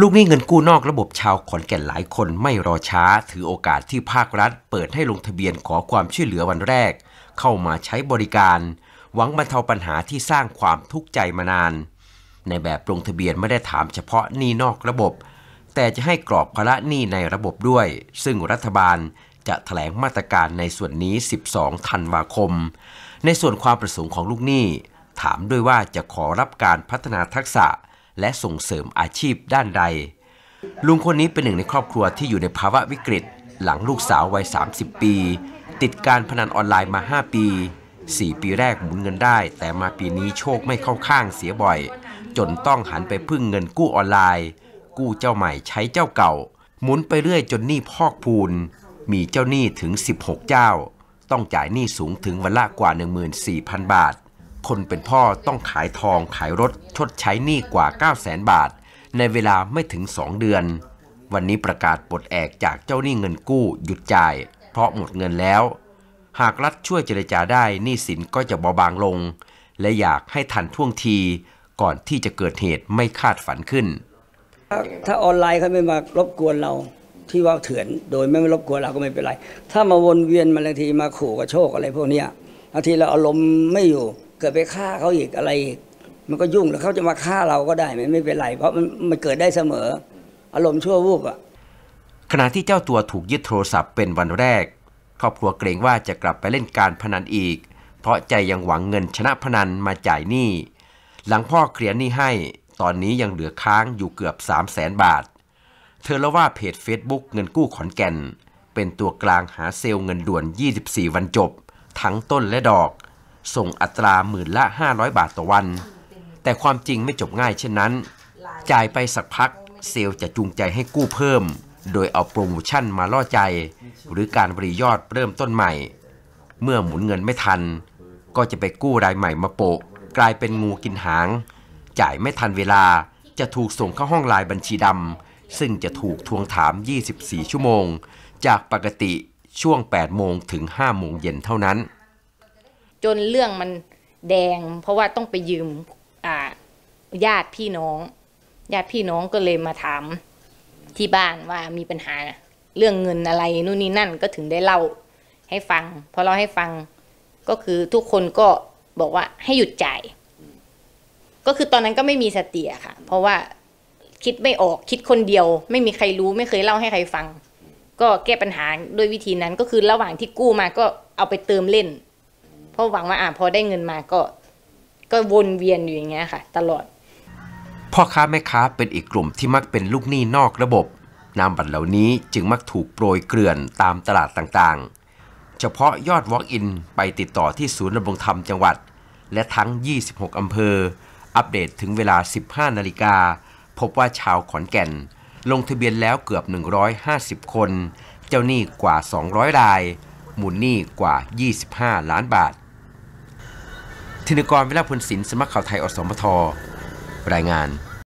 ลูกหนี้เงินกู้นอกระบบชาวขอนแก่นหลายคนไม่รอช้าถือโอกาสที่ภาครัฐ เปิดให้ลงทะเบียนขอความช่วยเหลือวันแรก เข้ามาใช้บริการ หวังบรรเทาปัญหาที่สร้างความทุกข์ใจมานาน ในแบบลงทะเบียนไม่ได้ถามเฉพาะหนี้นอกระบบ แต่จะให้กรอบภาระหนี้ในระบบด้วย ซึ่งรัฐบาลจะถแถลงมาตรการในส่วนนี้ 12 ธันวาคม ในส่วนความประสงค์ของลูกหนี้ ถามด้วยว่าจะขอรับการพัฒนาทักษะและส่งเสริมอาชีพด้านใด ลุงคนนี้เป็นหนึ่งในครอบครัวที่อยู่ในภาวะวิกฤต หลังลูกสาววัย30 ปี ติดการพนันออนไลน์มา 5 ปี 4 ปีแรกหมุนเงินได้ แต่มาปีนี้โชคไม่เข้าข้างเสียบ่อย จนต้องหันไปพึ่งเงินกู้ออนไลน์ กู้เจ้าใหม่ใช้เจ้าเก่า หมุนไปเรื่อยจนหนี้พอกพูน มีเจ้าหนี้ถึง16เจ้าต้องจ่ายหนี้สูงถึงวันละกว่า14,000บาทคนเป็นพ่อต้องขายทองขายรถชดใช้หนี้กว่า 9 0 0แสนบาท ในเวลาไม่ถึง 2 เดือน วันนี้ประกาศปลดแอกจากเจ้าหนี้เงินกู้หยุดจ่าย เพราะหมดเงินแล้ว หากรัฐช่วยเจรจาได้หนี้สินก็จะเบาบางลง และอยากให้ทันท่วงทีก่อนที่จะเกิดเหตุไม่คาดฝันขึ้น ถ้าออนไลน์เขาไม่มารบกวนเราที่ว่าเถื่อน โดยไม่รบกวนเราก็ไม่เป็นไร ถ้ามาวนเวียนมาบางทีมาขู่กับโชคอะไรพวกนี้บางทีเราอารมณ์ไม่อยู่เกิดไปฆ่าเขาอีกอะไรอีกมันก็ยุ่งแล้วเขาจะมาฆ่าเราก็ได้ม่ไม่เป็นไร เพราะมันมันเกิดได้เสมอ อารมณ์ชั่ววูบอะขณะที่เจ้าตัวถูกยึดโทรศัพท์เป็นวันแรกครอบครัวเกรงว่าจะกลับไปเล่นการพนันอีก เพราะใจยังหวังเงินชนะพนันมาจ่ายหนี้หลังพ่อเคลียร์หนี้ให้ตอนนี้ยังเหลือค้างอยู่เกือบ 3 0 0แสนบาท เธอเล่าว่าเพจ Facebook เงินกู้ขอนแก่น เป็นตัวกลางหาเซลล์เงินด่วน 24 วันจบทั้งต้นและดอกส่งอัตราหมื่นละ500 บาทต่อวัน แต่ความจริงไม่จบง่ายเช่นนั้น จ่ายไปสักพัก เซลจะจูงใจให้กู้เพิ่ม โดยเอาโปรโมชั่นมาล่อใจ หรือการบริยอดเริ่มต้นใหม่ เมื่อหมุนเงินไม่ทัน ก็จะไปกู้รายใหม่มาโปะกลายเป็นงูกินหาง จ่ายไม่ทันเวลาจะถูกส่งเข้าห้องลายบัญชีดำซึ่งจะถูกทวงถาม 24 ชั่วโมง จากปกติช่วง8โมงถึง5โมงเย็นเท่านั้นจนเรื่องมันแดง เพราะว่าต้องไปยืมญาติพี่น้อง ญาติพี่น้องก็เลยมาถาม ที่บ้านว่ามีปัญหาเรื่องเงินอะไรนู่นนี่นั่นก็ถึงได้เล่าให้ฟังพอเล่าให้ฟังก็คือทุกคนก็บอกว่าให้หยุดจ่าย ก็คือตอนนั้นก็ไม่มีสติค่ะ เพราะว่าคิดไม่ออกคิดคนเดียว ไม่มีใครรู้ไม่เคยเล่าให้ใครฟัง ก็แก้ปัญหาด้วยวิธีนั้นก็คือระหว่างที่กู้มาก็เอาไปเติมเล่นราะหวังว่าอ่าพอได้เงินมาก็ ก็วนเวียนอยู่อย่างเงี้ยค่ะ ตลอด พ่อค้าแม่ค้าเป็นอีกกลุ่มที่มักเป็นลูกหนี้นอกระบบ นามบัตรเหล่านี้จึงมักถูกโปรยเกลื่อนตามตลาดต่างๆ เฉพาะยอด Walk-in ไปติดต่อที่ศูนย์ระบงธรรมจังหวัด และทั้ง 26 อำเภอ อัปเดตถึงเวลา 15 นาฬิกา พบว่าชาวขอนแก่น ลงทะเบียนแล้วเกือบ 150 คน เจ้าหนี้กว่า 200รายหมุนหนี้กว่า 25 ล้านบาทธินกรวิลาพลศิลป์สมัครข่าวไทย อสมทรายงาน